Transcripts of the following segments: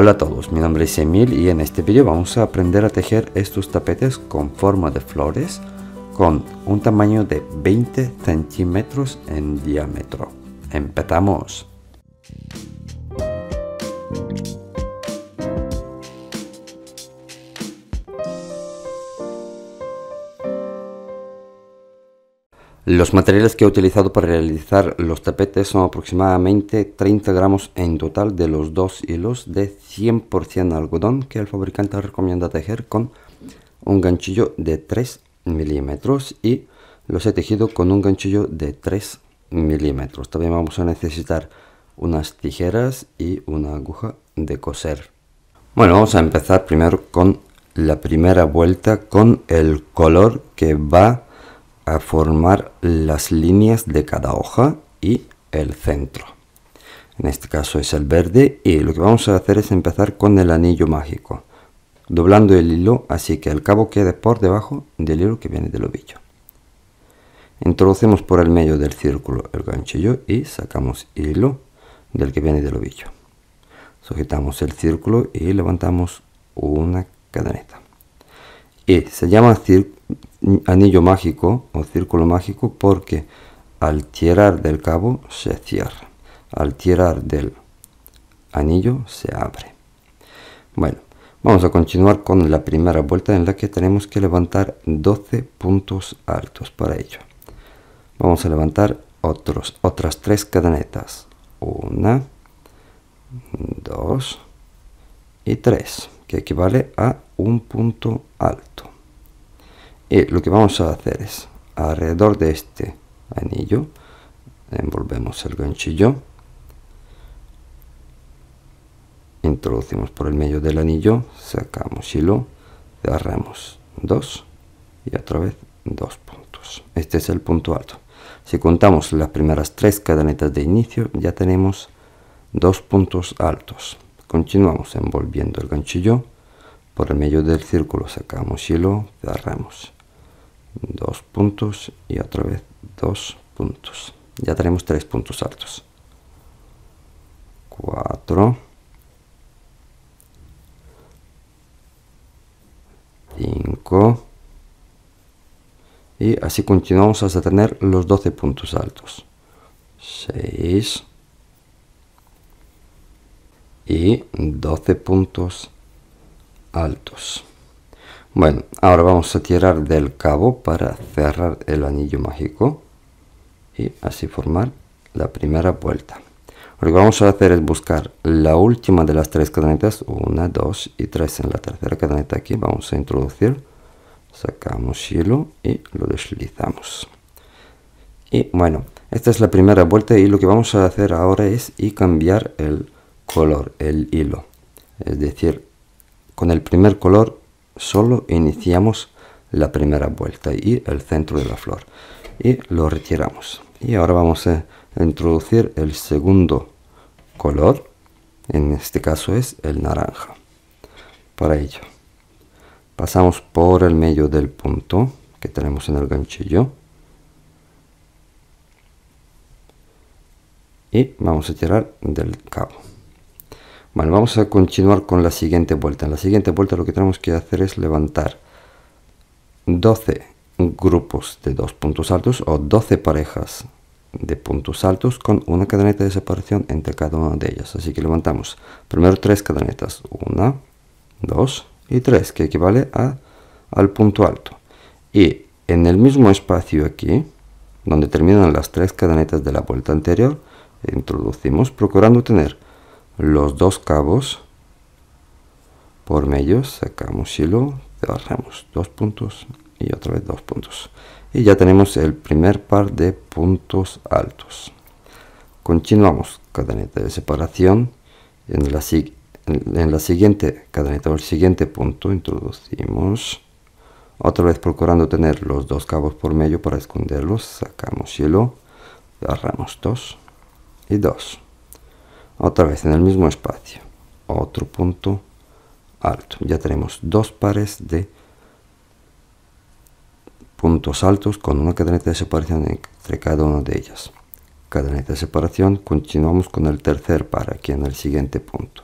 Hola a todos, mi nombre es Emil y en este vídeo vamos a aprender a tejer estos tapetes con forma de flores con un tamaño de 20 centímetros en diámetro. ¡Empezamos! Los materiales que he utilizado para realizar los tapetes son aproximadamente 30 gramos en total de los dos hilos de 100% algodón que el fabricante recomienda tejer con un ganchillo de 3 milímetros y los he tejido con un ganchillo de 3 milímetros. También vamos a necesitar unas tijeras y una aguja de coser. Bueno, vamos a empezar primero con la primera vuelta con el color que va formar las líneas de cada hoja y el centro. En este caso es el verde y lo que vamos a hacer es empezar con el anillo mágico, doblando el hilo así que el cabo quede por debajo del hilo que viene del ovillo. Introducimos por el medio del círculo el ganchillo y sacamos hilo del que viene del ovillo. Sujetamos el círculo y levantamos una cadeneta. Y se llama anillo mágico o círculo mágico porque al tirar del cabo se cierra, al tirar del anillo se abre. Bueno, vamos a continuar con la primera vuelta en la que tenemos que levantar 12 puntos altos para ello. Vamos a levantar otros, otras tres cadenetas. Una, dos y tres, que equivale a un punto alto y lo que vamos a hacer es alrededor de este anillo envolvemos el ganchillo introducimos por el medio del anillo sacamos hilo cerramos dos y otra vez dos puntos este es el punto alto si contamos las primeras tres cadenetas de inicio ya tenemos dos puntos altos continuamos envolviendo el ganchillo por el medio del círculo sacamos hilo cerramos dos puntos y otra vez dos puntos ya tenemos tres puntos altos 4 5 y así continuamos hasta tener los 12 puntos altos 6 y 12 puntos altos bueno, ahora vamos a tirar del cabo para cerrar el anillo mágico y así formar la primera vuelta. Lo que vamos a hacer es buscar la última de las tres cadenetas, una, dos y tres en la tercera cadeneta aquí, vamos a introducir, sacamos hilo y lo deslizamos. Y bueno, esta es la primera vuelta y lo que vamos a hacer ahora es cambiar el color, el hilo. Es decir, con el primer color solo iniciamos la primera vuelta y el centro de la flor y lo retiramos y ahora vamos a introducir el segundo color en este caso es el naranja para ello pasamos por el medio del punto que tenemos en el ganchillo y vamos a tirar del cabo vamos a continuar con la siguiente vuelta. En la siguiente vuelta lo que tenemos que hacer es levantar 12 grupos de dos puntos altos o 12 parejas de puntos altos con una cadeneta de separación entre cada una de ellas. Así que levantamos primero tres cadenetas, una, 2 y 3 que equivale a, al punto alto. Y en el mismo espacio aquí, donde terminan las tres cadenetas de la vuelta anterior, introducimos procurando tener los dos cabos por medio sacamos hilo bajamos dos puntos y otra vez dos puntos y ya tenemos el primer par de puntos altos continuamos cadeneta de separación en la, en la siguiente cadeneta o el siguiente punto introducimos otra vez procurando tener los dos cabos por medio para esconderlos sacamos hilo agarramos dos y dos otra vez en el mismo espacio otro punto alto ya tenemos dos pares de puntos altos con una cadeneta de separación entre cada una de ellas cadeneta de separación continuamos con el tercer par aquí en el siguiente punto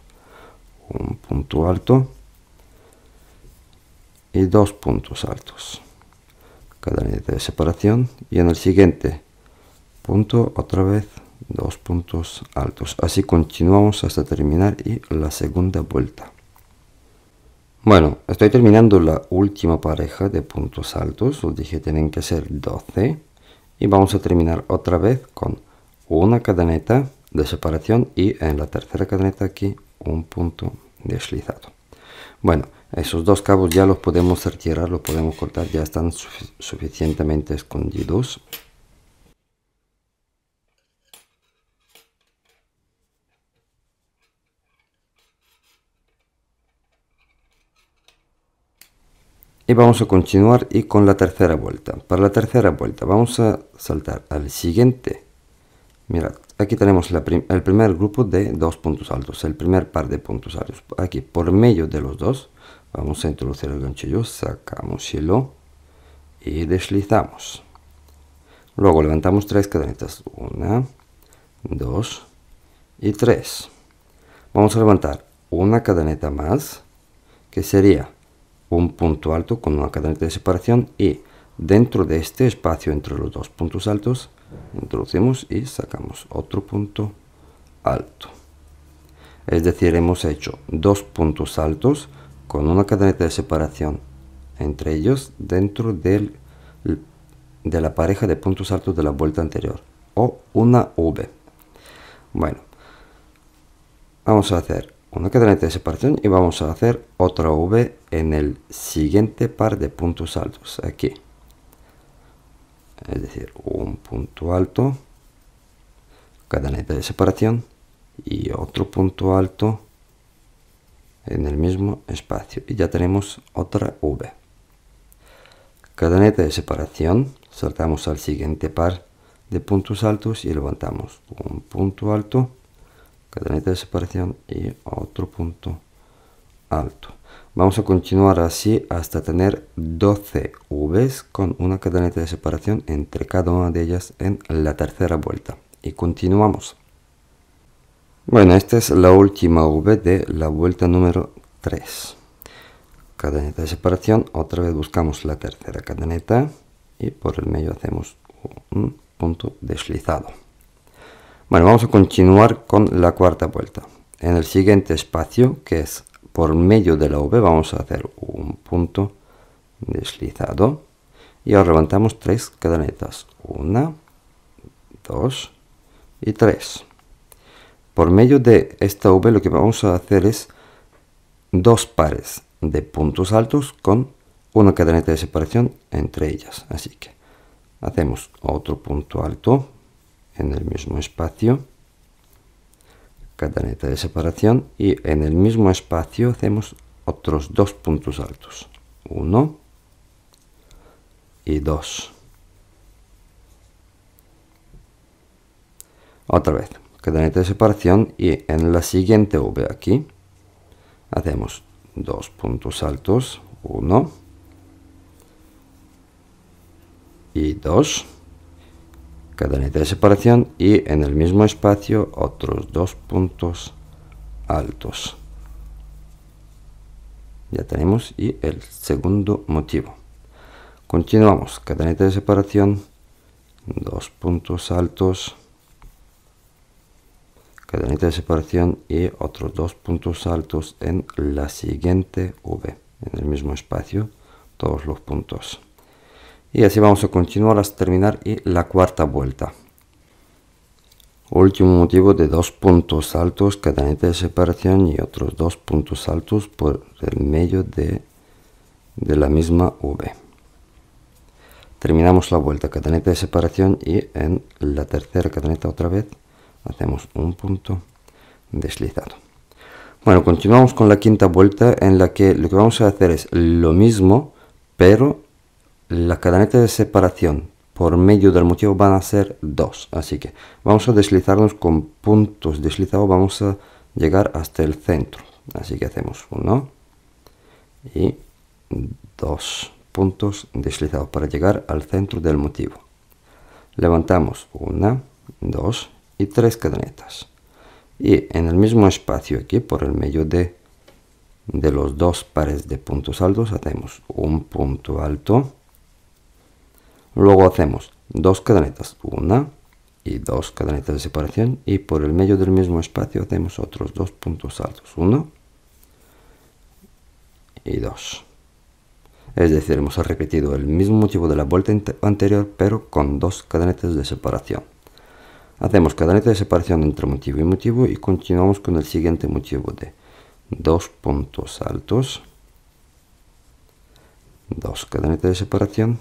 un punto alto y dos puntos altos cadeneta de separación y en el siguiente punto otra vez dos puntos altos así continuamos hasta terminar y la segunda vuelta bueno estoy terminando la última pareja de puntos altos os dije tienen que ser 12 y vamos a terminar otra vez con una cadeneta de separación y en la tercera cadeneta aquí un punto deslizado bueno esos dos cabos ya los podemos retirar los podemos cortar ya están suficientemente escondidos y vamos a continuar y con la tercera vuelta para la tercera vuelta vamos a saltar al siguiente mirad aquí tenemos el primer grupo de dos puntos altos el primer par de puntos altos aquí por medio de los dos vamos a introducir el ganchillo sacamos hilo y deslizamos luego levantamos tres cadenetas una dos y tres vamos a levantar una cadeneta más que sería un punto alto con una cadena de separación y dentro de este espacio entre los dos puntos altos introducimos y sacamos otro punto alto es decir hemos hecho dos puntos altos con una cadena de separación entre ellos dentro del, de la pareja de puntos altos de la vuelta anterior o una V bueno vamos a hacer una cadeneta de separación y vamos a hacer otra V en el siguiente par de puntos altos aquí es decir un punto alto cadena de separación y otro punto alto en el mismo espacio y ya tenemos otra V cadeneta de separación saltamos al siguiente par de puntos altos y levantamos un punto alto cadeneta de separación y otro punto alto vamos a continuar así hasta tener 12 Vs con una cadeneta de separación entre cada una de ellas en la tercera vuelta y continuamos bueno esta es la última V de la vuelta número 3 cadeneta de separación otra vez buscamos la tercera cadeneta y por el medio hacemos un punto deslizado bueno, vamos a continuar con la cuarta vuelta. En el siguiente espacio, que es por medio de la V, vamos a hacer un punto deslizado y ahora levantamos tres cadenetas. Una, dos y tres. Por medio de esta V lo que vamos a hacer es dos pares de puntos altos con una cadeneta de separación entre ellas. Así que hacemos otro punto alto en el mismo espacio cadeneta de separación y en el mismo espacio hacemos otros dos puntos altos Uno y dos. otra vez cadeneta de separación y en la siguiente V aquí hacemos dos puntos altos Uno y dos cadeneta de separación y en el mismo espacio otros dos puntos altos ya tenemos y el segundo motivo continuamos cadeneta de separación dos puntos altos cadeneta de separación y otros dos puntos altos en la siguiente V en el mismo espacio todos los puntos y así vamos a continuar hasta terminar y la cuarta vuelta último motivo de dos puntos altos cadeneta de separación y otros dos puntos altos por el medio de, de la misma V terminamos la vuelta cadeneta de separación y en la tercera cadeneta otra vez hacemos un punto deslizado bueno continuamos con la quinta vuelta en la que lo que vamos a hacer es lo mismo pero la cadeneta de separación por medio del motivo van a ser dos. Así que vamos a deslizarnos con puntos deslizados, vamos a llegar hasta el centro. Así que hacemos uno y dos puntos deslizados para llegar al centro del motivo. Levantamos una, dos y tres cadenetas. Y en el mismo espacio aquí, por el medio de, de los dos pares de puntos altos, hacemos un punto alto Luego hacemos dos cadenetas, una y dos cadenetas de separación y por el medio del mismo espacio hacemos otros dos puntos altos, uno y dos. Es decir, hemos repetido el mismo motivo de la vuelta anterior pero con dos cadenetas de separación. Hacemos cadeneta de separación entre motivo y motivo y continuamos con el siguiente motivo de dos puntos altos, dos cadenetas de separación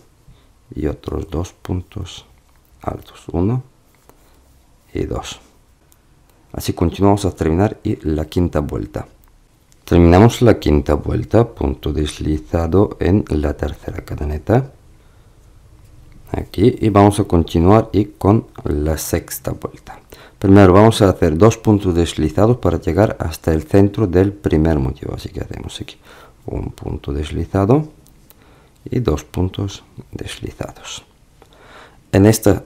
y otros dos puntos altos 1 y 2 así continuamos a terminar y la quinta vuelta terminamos la quinta vuelta punto deslizado en la tercera cadeneta aquí y vamos a continuar y con la sexta vuelta primero vamos a hacer dos puntos deslizados para llegar hasta el centro del primer motivo así que hacemos aquí un punto deslizado y dos puntos deslizados. En esta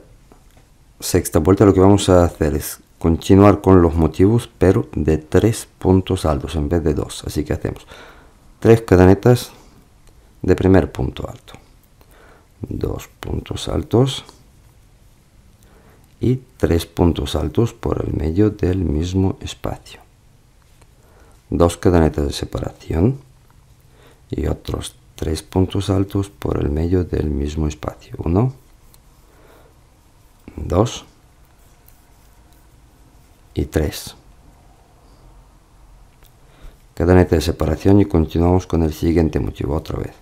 sexta vuelta lo que vamos a hacer es continuar con los motivos pero de tres puntos altos en vez de dos. Así que hacemos tres cadenetas de primer punto alto, dos puntos altos y tres puntos altos por el medio del mismo espacio, dos cadenetas de separación y otros tres puntos altos por el medio del mismo espacio. Uno, dos y tres. Cada de separación y continuamos con el siguiente motivo otra vez.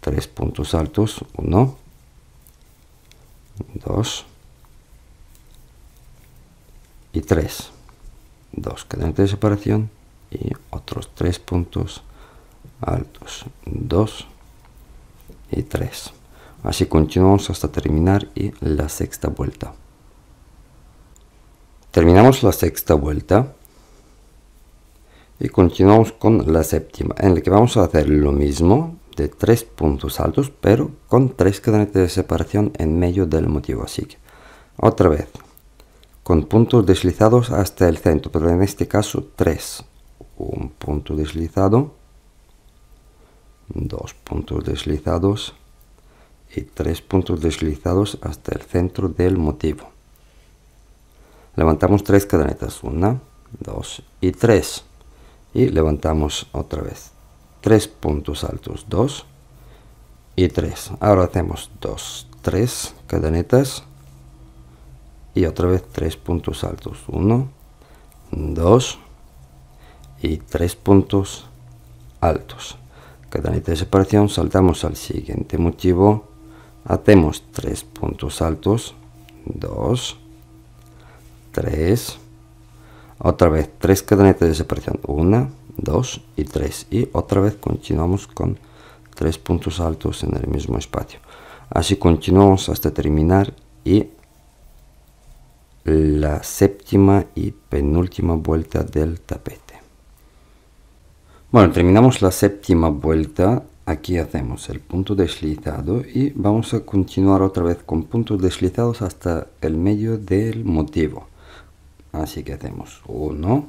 Tres puntos altos, Uno, dos y tres. Dos cadenas de separación y otros tres puntos altos. dos y 3. Así continuamos hasta terminar y la sexta vuelta. Terminamos la sexta vuelta y continuamos con la séptima, en la que vamos a hacer lo mismo de tres puntos altos, pero con tres cadenas de separación en medio del motivo. Así que otra vez, con puntos deslizados hasta el centro, pero en este caso tres Un punto deslizado dos puntos deslizados y tres puntos deslizados hasta el centro del motivo levantamos tres cadenetas una dos y tres y levantamos otra vez tres puntos altos dos y tres ahora hacemos dos tres cadenetas y otra vez tres puntos altos uno dos y tres puntos altos cadeneta de separación saltamos al siguiente motivo hacemos tres puntos altos 2 3 otra vez tres cadenetas de separación una, 2 y 3 y otra vez continuamos con tres puntos altos en el mismo espacio así continuamos hasta terminar y la séptima y penúltima vuelta del tapete bueno, terminamos la séptima vuelta. Aquí hacemos el punto deslizado y vamos a continuar otra vez con puntos deslizados hasta el medio del motivo. Así que hacemos uno,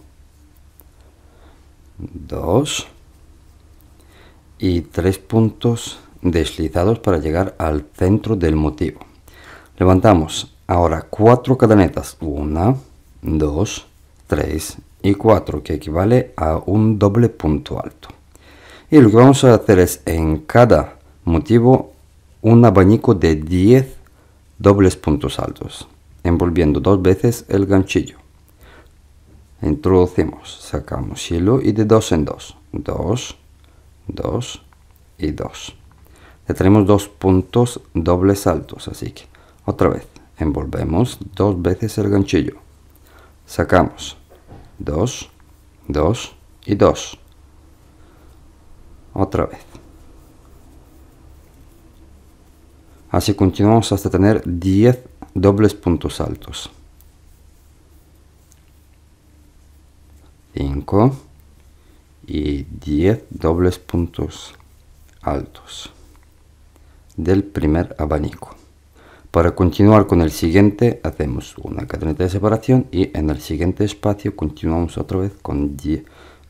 dos y tres puntos deslizados para llegar al centro del motivo. Levantamos ahora cuatro cadenetas. 1, 2, 3 y 4 que equivale a un doble punto alto. Y lo que vamos a hacer es en cada motivo un abanico de 10 dobles puntos altos, envolviendo dos veces el ganchillo. Introducimos, sacamos hilo y de dos en dos, 2, 2 y 2. Ya tenemos dos puntos dobles altos, así que otra vez envolvemos dos veces el ganchillo, sacamos 2, 2 y 2. Otra vez. Así continuamos hasta tener 10 dobles puntos altos. 5 y 10 dobles puntos altos del primer abanico. Para continuar con el siguiente hacemos una cadeneta de separación y en el siguiente espacio continuamos otra vez con 10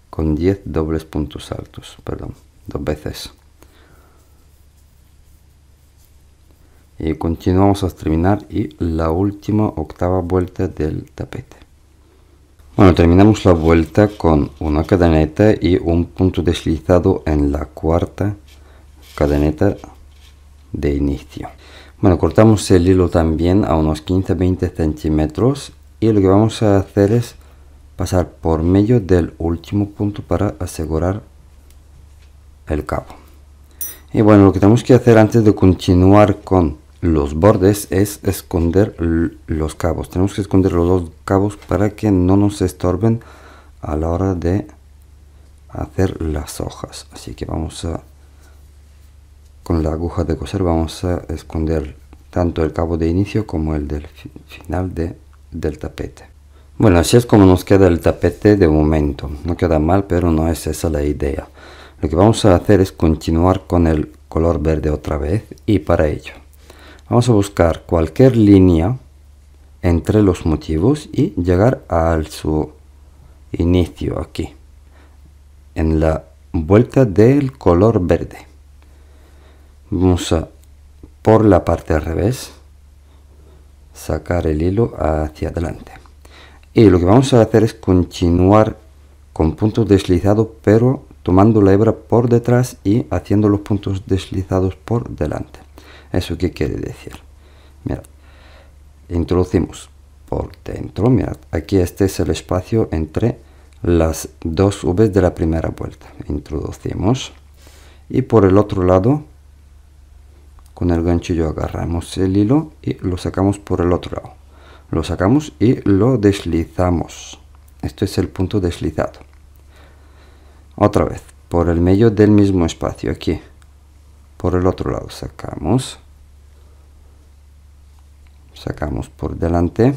con 10 dobles puntos altos, perdón, dos veces. Y continuamos hasta terminar y la última octava vuelta del tapete. Bueno, terminamos la vuelta con una cadeneta y un punto deslizado en la cuarta cadeneta de inicio. Bueno, cortamos el hilo también a unos 15-20 centímetros y lo que vamos a hacer es pasar por medio del último punto para asegurar el cabo. Y bueno, lo que tenemos que hacer antes de continuar con los bordes es esconder los cabos. Tenemos que esconder los dos cabos para que no nos estorben a la hora de hacer las hojas. Así que vamos a con la aguja de coser vamos a esconder tanto el cabo de inicio como el del final de, del tapete bueno así es como nos queda el tapete de momento no queda mal pero no es esa la idea lo que vamos a hacer es continuar con el color verde otra vez y para ello vamos a buscar cualquier línea entre los motivos y llegar al su inicio aquí en la vuelta del color verde vamos a por la parte al revés sacar el hilo hacia adelante y lo que vamos a hacer es continuar con puntos deslizados pero tomando la hebra por detrás y haciendo los puntos deslizados por delante eso qué quiere decir mira introducimos por dentro mira aquí este es el espacio entre las dos v de la primera vuelta introducimos y por el otro lado con el ganchillo agarramos el hilo y lo sacamos por el otro lado lo sacamos y lo deslizamos esto es el punto deslizado otra vez por el medio del mismo espacio aquí por el otro lado sacamos sacamos por delante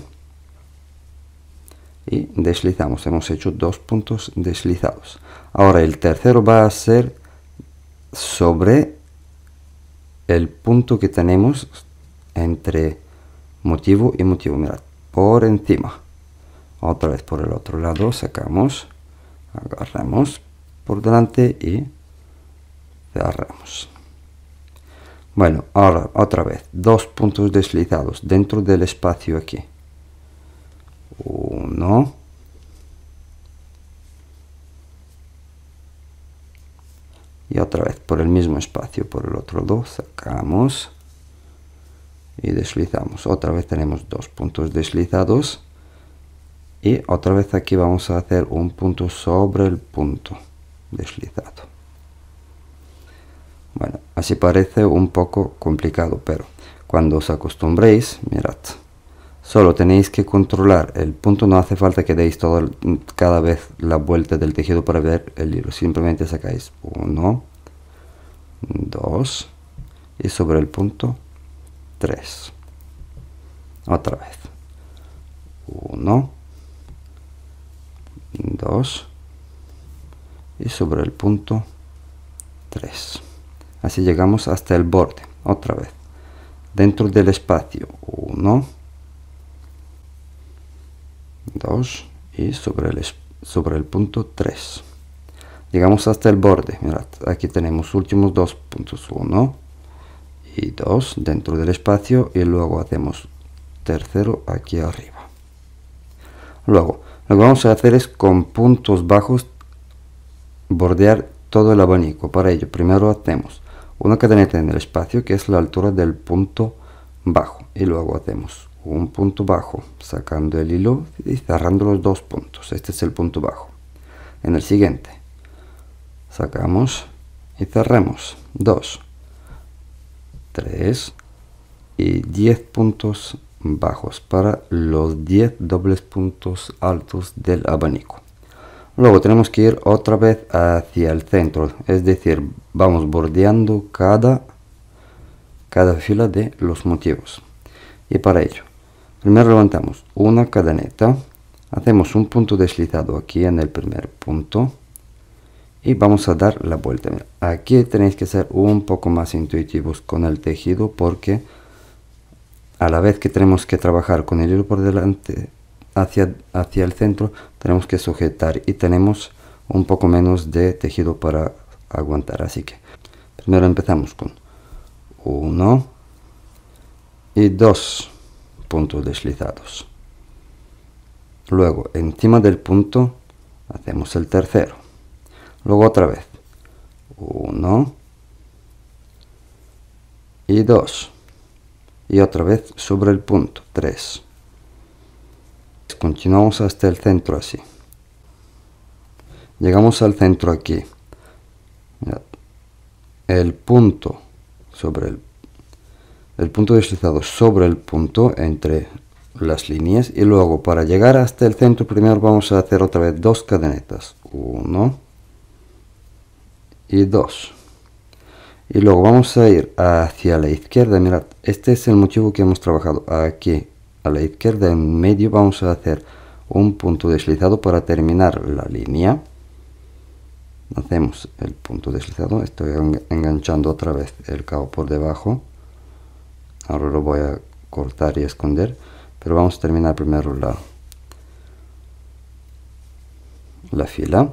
y deslizamos hemos hecho dos puntos deslizados ahora el tercero va a ser sobre el punto que tenemos entre motivo y motivo. Mirad, por encima. Otra vez por el otro lado, sacamos, agarramos por delante y cerramos. Bueno, ahora otra vez, dos puntos deslizados dentro del espacio aquí. Uno y otra vez por el mismo espacio por el otro dos sacamos y deslizamos otra vez tenemos dos puntos deslizados y otra vez aquí vamos a hacer un punto sobre el punto deslizado bueno así parece un poco complicado pero cuando os acostumbréis mirad Solo tenéis que controlar el punto, no hace falta que deis todo, cada vez la vuelta del tejido para ver el hilo. Simplemente sacáis 1, 2 y sobre el punto 3. Otra vez. 1, 2 y sobre el punto 3. Así llegamos hasta el borde. Otra vez. Dentro del espacio 1, 2 y sobre el, sobre el punto 3 llegamos hasta el borde Mirad, aquí tenemos últimos dos puntos 1 y 2 dentro del espacio y luego hacemos tercero aquí arriba luego lo que vamos a hacer es con puntos bajos bordear todo el abanico para ello primero hacemos una cadeneta en el espacio que es la altura del punto bajo y luego hacemos un punto bajo, sacando el hilo y cerrando los dos puntos. Este es el punto bajo. En el siguiente, sacamos y cerramos dos, tres y diez puntos bajos para los 10 dobles puntos altos del abanico. Luego tenemos que ir otra vez hacia el centro, es decir, vamos bordeando cada, cada fila de los motivos. Y para ello Primero levantamos una cadeneta, hacemos un punto deslizado aquí en el primer punto y vamos a dar la vuelta. Aquí tenéis que ser un poco más intuitivos con el tejido porque a la vez que tenemos que trabajar con el hilo por delante hacia, hacia el centro, tenemos que sujetar y tenemos un poco menos de tejido para aguantar. Así que primero empezamos con 1 y 2 puntos deslizados. Luego, encima del punto, hacemos el tercero. Luego otra vez. Uno y dos. Y otra vez sobre el punto. Tres. Continuamos hasta el centro así. Llegamos al centro aquí. El punto sobre el el punto deslizado sobre el punto entre las líneas y luego para llegar hasta el centro primero vamos a hacer otra vez dos cadenetas uno y dos y luego vamos a ir hacia la izquierda mirad este es el motivo que hemos trabajado aquí a la izquierda en medio vamos a hacer un punto deslizado para terminar la línea hacemos el punto deslizado estoy enganchando otra vez el cabo por debajo ahora lo voy a cortar y esconder pero vamos a terminar primero la fila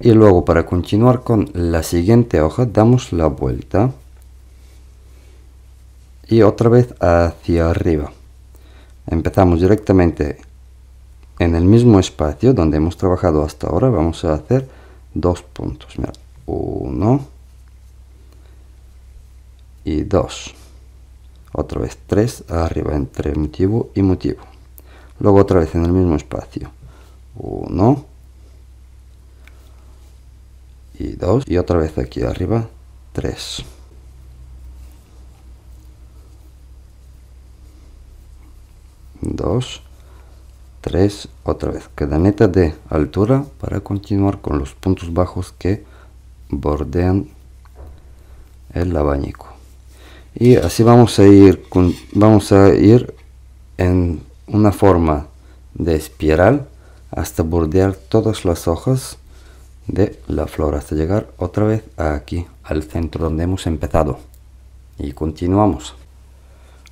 y luego para continuar con la siguiente hoja damos la vuelta y otra vez hacia arriba empezamos directamente en el mismo espacio donde hemos trabajado hasta ahora vamos a hacer dos puntos mira, uno y dos otra vez tres, arriba entre motivo y motivo luego otra vez en el mismo espacio 1 y 2 y otra vez aquí arriba 3 Dos. Tres. otra vez queda neta de altura para continuar con los puntos bajos que bordean el abanico y así vamos a ir con, vamos a ir en una forma de espiral hasta bordear todas las hojas de la flor hasta llegar otra vez aquí al centro donde hemos empezado y continuamos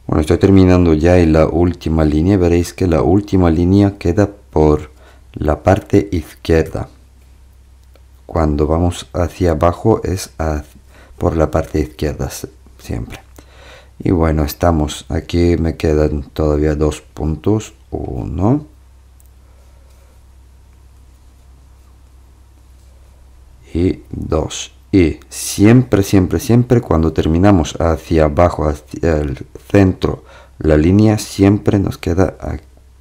bueno estoy terminando ya en la última línea veréis que la última línea queda por la parte izquierda cuando vamos hacia abajo es por la parte izquierda siempre y bueno, estamos. Aquí me quedan todavía dos puntos. Uno. Y dos. Y siempre, siempre, siempre cuando terminamos hacia abajo, hacia el centro, la línea siempre nos queda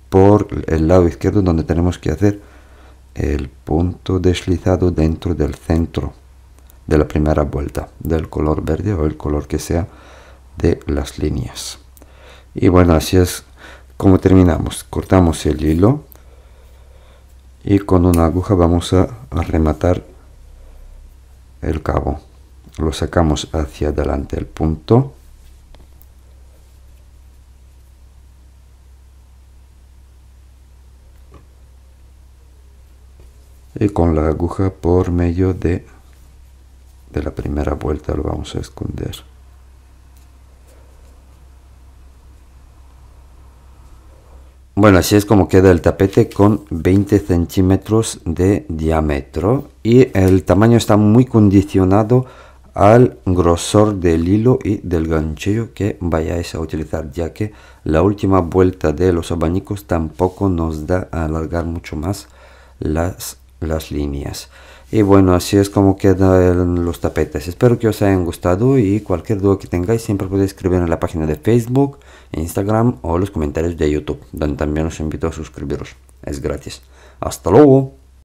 por el lado izquierdo donde tenemos que hacer el punto deslizado dentro del centro de la primera vuelta del color verde o el color que sea de las líneas y bueno así es como terminamos cortamos el hilo y con una aguja vamos a, rematar el cabo lo sacamos hacia adelante el punto y con la aguja por medio de de la primera vuelta lo vamos a esconder Bueno, así es como queda el tapete con 20 centímetros de diámetro y el tamaño está muy condicionado al grosor del hilo y del ganchillo que vayáis a utilizar ya que la última vuelta de los abanicos tampoco nos da a alargar mucho más las, las líneas y bueno así es como quedan los tapetes espero que os hayan gustado y cualquier duda que tengáis siempre podéis escribir en la página de facebook Instagram o los comentarios de YouTube, donde también os invito a suscribiros. Es gratis. Hasta luego.